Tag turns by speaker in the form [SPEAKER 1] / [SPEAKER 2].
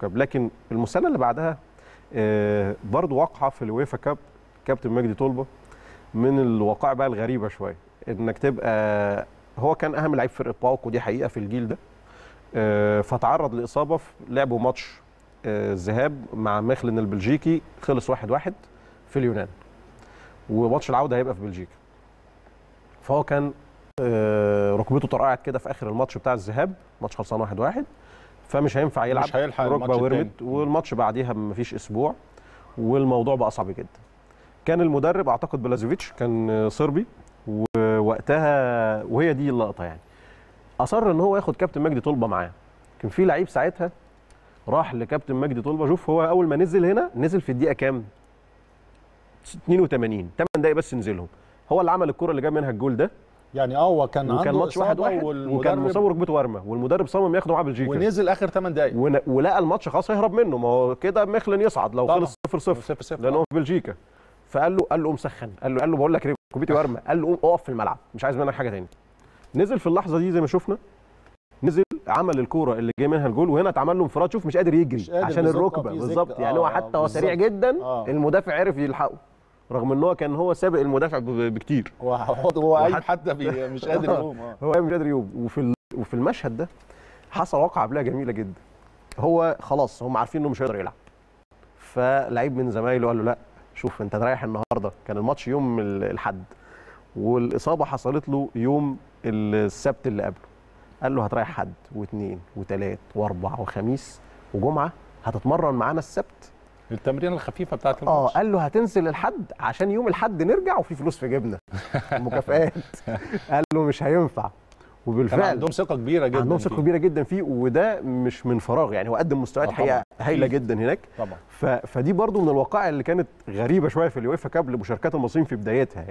[SPEAKER 1] كاب لكن المسانه اللي بعدها آه، برضه واقعه في الويفا كاب كابتن مجدي طلبه من الواقع بقى الغريبه شويه انك تبقى هو كان اهم لعيب فرقه باوك ودي حقيقه في الجيل ده آه، فتعرض لاصابه في لعبه ماتش آه، الذهاب مع ميخلن البلجيكي خلص 1-1 واحد واحد في اليونان وماتش العوده هيبقى في بلجيكا فهو كان ركبته طرقعت كده في اخر الماتش بتاع الذهاب ماتش خلصان 1-1 واحد واحد فمش هينفع يلعب مش هيلحق ركبه ورمت والماتش بعديها مفيش اسبوع والموضوع بقى صعب جدا كان المدرب اعتقد بلازوفيتش كان صربي ووقتها وهي دي اللقطه يعني اصر ان هو ياخد كابتن مجدي طلبه معاه كان في لعيب ساعتها راح لكابتن مجدي طلبه شوف هو اول ما نزل هنا نزل في الدقيقه كام 82 8 دقايق بس نزلهم هو اللي عمل الكره اللي جاب منها الجول ده يعني اه هو كان وكان كان ماتش واحد واحد وكان مصور ركبته ورمه والمدرب صمم ياخده معاه بلجيكا ونزل اخر 8 دقايق ون... ولقى الماتش خلاص هيهرب منه ما هو كده مخلن يصعد لو خلص 0 0 لان هو في بلجيكا فقال له قال له سخن قال له قال له بقول لك ركبتي ورمه قال له اقف في الملعب مش عايز منك حاجه ثاني نزل في اللحظه دي زي ما شفنا نزل عمل الكوره اللي جاي منها الجول وهنا اتعمل له انفراد شوف مش قادر يجري مش قادر عشان الركبه آه، بالظبط يعني هو آه، حتى هو سريع جدا آه. المدافع عرف يلحقه رغم ان هو كان هو سابق المدافع بكتير هو اي حتى مش قادر آه. يقوم آه. هو مش قادر يقوم وفي وفي المشهد ده حصل واقعه قبلها جميله جدا هو خلاص هم عارفين انه مش هيقدر يلعب فلعيب من زمايله قال له لا شوف انت رايح النهارده كان الماتش يوم الاحد والاصابه حصلت له يوم السبت اللي قبله قال له هتريح حد واثنين وثلاث واربع وخميس وجمعه هتتمرن معانا السبت التمرين الخفيفه بتاعت آه، الماتش اه قال له هتنزل الحد عشان يوم الحد نرجع وفي فلوس في جيبنا مكافئات قال له مش هينفع وبالفعل كان عندهم ثقه كبيره جدا عندهم ثقه كبيره جدا فيه وده مش من فراغ يعني هو قدم مستويات آه، حقيقه هايله جدا هناك طبعا فدي برضو من الوقائع اللي كانت غريبه شويه في اليويفا كاب لمشاركات المصريين في بدايتها يعني